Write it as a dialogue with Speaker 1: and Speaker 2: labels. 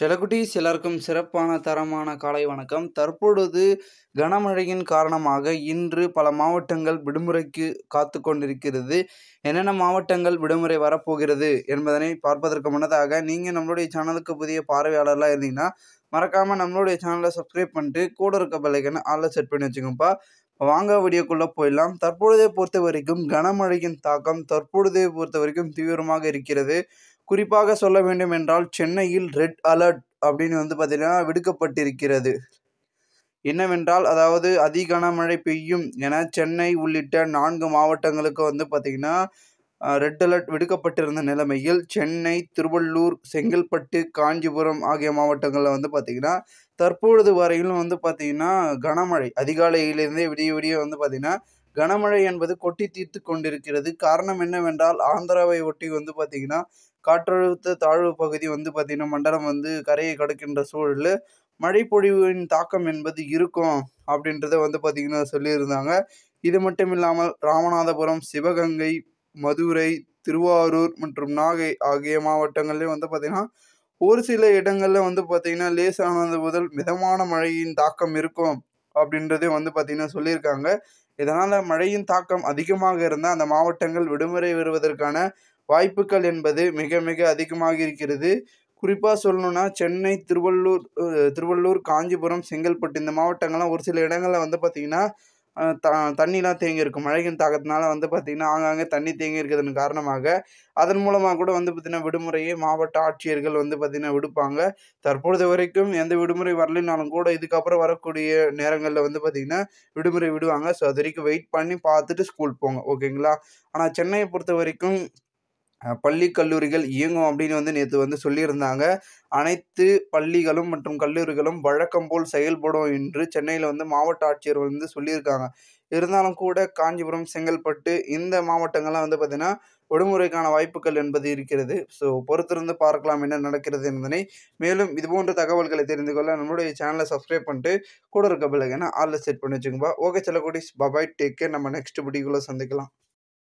Speaker 1: செலக்குட்டீஸ் எல்லாருக்கும் சிறப்பான தரமான காலை வணக்கம் தற்பொழுது கனமழையின் காரணமாக இன்று பல மாவட்டங்கள் விடுமுறைக்கு காத்து கொண்டிருக்கிறது என்னென்ன மாவட்டங்கள் விடுமுறை வரப்போகிறது என்பதனை பார்ப்பதற்கு முன்னதாக நீங்கள் நம்மளுடைய சேனலுக்கு புதிய பார்வையாளர்லாம் இருந்தீங்கன்னா மறக்காமல் நம்மளுடைய சேனலை சப்ஸ்கிரைப் பண்ணிட்டு கூட இருக்க பிள்ளைக்கான ஆளில் செட் பண்ணி வச்சுக்கோப்பா வாங்க வீடியோக்குள்ளே போயிடலாம் தற்பொழுதே பொறுத்த வரைக்கும் கனமழையின் தாக்கம் தற்பொழுதே பொறுத்த வரைக்கும் தீவிரமாக இருக்கிறது குறிப்பாக சொல்ல வேண்டும் என்றால் சென்னையில் ரெட் அலர்ட் அப்படின்னு வந்து பார்த்திங்கன்னா விடுக்கப்பட்டிருக்கிறது என்னவென்றால் அதாவது அதி கனமழை பெய்யும் என சென்னை உள்ளிட்ட நான்கு மாவட்டங்களுக்கு வந்து பார்த்திங்கன்னா ரெட் அலர்ட் விடுக்கப்பட்டிருந்த நிலைமையில் சென்னை திருவள்ளூர் செங்கல்பட்டு காஞ்சிபுரம் ஆகிய மாவட்டங்களில் வந்து பார்த்திங்கன்னா தற்பொழுது வரையிலும் வந்து பார்த்திங்கன்னா கனமழை அதிகாலையிலேருந்தே விடிய விடிய வந்து பார்த்திங்கன்னா கனமழை என்பது கொட்டி தீர்த்து கொண்டிருக்கிறது காரணம் என்னவென்றால் ஆந்திராவை ஒட்டி வந்து பார்த்திங்கன்னா காற்றழுத்த தாழ்வு பகுதி வந்து பார்த்திங்கன்னா மண்டலம் வந்து கரையை கடக்கின்ற சூழலில் பொழிவின் தாக்கம் என்பது இருக்கும் அப்படின்றத வந்து பார்த்திங்கன்னா சொல்லியிருந்தாங்க இது மட்டும் இல்லாமல் ராமநாதபுரம் சிவகங்கை மதுரை திருவாரூர் மற்றும் நாகை ஆகிய மாவட்டங்கள்லேயும் வந்து பார்த்திங்கன்னா ஒரு சில இடங்களில் வந்து பார்த்தீங்கன்னா லேசானது முதல் மிதமான மழையின் தாக்கம் இருக்கும் அப்படின்றதே வந்து பார்த்திங்கன்னா சொல்லியிருக்காங்க இதனால் மழையின் தாக்கம் அதிகமாக இருந்தால் அந்த மாவட்டங்கள் விடுமுறை வருவதற்கான வாய்ப்புகள் என்பது மிக மிக அதிகமாக இருக்கிறது குறிப்பாக சொல்லணும்னா சென்னை திருவள்ளூர் திருவள்ளூர் காஞ்சிபுரம் செங்கல்பட்டு இந்த மாவட்டங்கள்லாம் ஒரு சில இடங்களில் வந்து பார்த்திங்கன்னா த தண்ணிலாம் தேங்கியிருக்கும் மழையின் தாக்கத்தினால வந்து பார்த்திங்கன்னா ஆங்காங்கே தண்ணி தேங்கி இருக்கிறதன் காரணமாக அதன் மூலமாக கூட வந்து பார்த்திங்கன்னா விடுமுறையை மாவட்ட ஆட்சியர்கள் வந்து பார்த்திங்கன்னா விடுப்பாங்க தற்பொழுது வரைக்கும் எந்த விடுமுறை வரலைனாலும் கூட இதுக்கப்புறம் வரக்கூடிய நேரங்களில் வந்து பார்த்திங்கன்னா விடுமுறை விடுவாங்க ஸோ அது வரைக்கும் வெயிட் பண்ணி பார்த்துட்டு ஸ்கூல் போங்க ஓகேங்களா ஆனால் சென்னையை பொறுத்த வரைக்கும் பள்ளி கல்லூரிகள் இயங்கும் அப்படின்னு வந்து நேற்று வந்து சொல்லியிருந்தாங்க அனைத்து பள்ளிகளும் மற்றும் கல்லூரிகளும் வழக்கம் போல் செயல்படும் என்று சென்னையில் வந்து மாவட்ட ஆட்சியர் வந்து சொல்லியிருக்காங்க இருந்தாலும் கூட காஞ்சிபுரம் செங்கல்பட்டு இந்த மாவட்டங்கள்லாம் வந்து பார்த்திங்கன்னா விடுமுறைக்கான வாய்ப்புகள் என்பது இருக்கிறது ஸோ பொறுத்திருந்து பார்க்கலாம் என்ன நடக்கிறது என்பதனை மேலும் இதுபோன்ற தகவல்களை தெரிந்து கொள்ள நம்மளுடைய சேனலை சப்ஸ்கிரைப் பண்ணிட்டு கூட இருக்க பிள்ளைங்கன்னா ஆளில் செட் பண்ணி வச்சுக்கோங்க ஓகே சில கோடிஸ் பபாய் டேக் கேர் நம்ம நெக்ஸ்ட் பிடிக்குள்ளே சந்திக்கலாம்